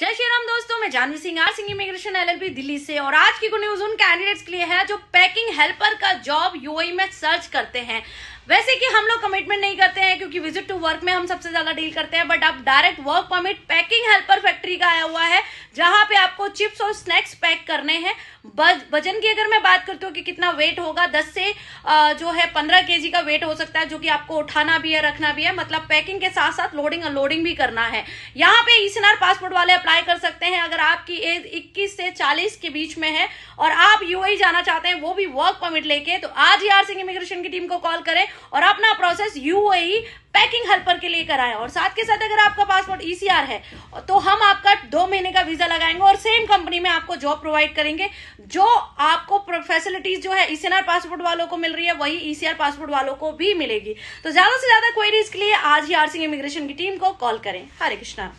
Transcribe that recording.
जय श्री राम दोस्तों मैं Janvi Singh R Singh immigration LLB Delhi से और आज की गुड न्यूज उन कैंडिडेट्स के लिए है जो पैकिंग हेल्पर का जॉब यूएई e में सर्च करते हैं वैसे कि हम लोग कमिटमेंट नहीं करते हैं क्योंकि विजिट टू वर्क में हम सबसे ज्यादा डील करते हैं बट अब direct work permit packing helper factory का आया हुआ है जहां पे चिप्स और स्नैक्स पैक करने हैं वजन की अगर मैं बात करती हूँ कि कितना वेट होगा दस से जो है पंद्रह के का वेट हो सकता है जो कि आपको उठाना भी है रखना भी है मतलब पैकिंग के साथ साथ लोडिंग अनलोडिंग भी करना है यहाँ पे ई पासपोर्ट वाले अप्लाई कर सकते हैं अगर आपकी एज इक्कीस से चालीस के बीच में है और आप यूएई e जाना चाहते हैं वो भी वर्क परमिट लेके तो आज ही आर सिंह इमिग्रेशन की टीम को कॉल करें और अपना प्रोसेस यूएई पैकिंग हेल्पर के लिए कराएं और साथ के साथ अगर आपका पासपोर्ट ईसीआर e है तो हम आपका दो महीने का वीजा लगाएंगे और सेम कंपनी में आपको जॉब प्रोवाइड करेंगे जो आपको फैसिलिटीज जो है ईसीआर e पासपोर्ट वालों को मिल रही है वही ईसीआर e पासपोर्ट वालों को भी मिलेगी तो ज्यादा से ज्यादा क्वेरीज के लिए आज ही आरसी इमिग्रेशन की टीम को कॉल करें हरे कृष्णा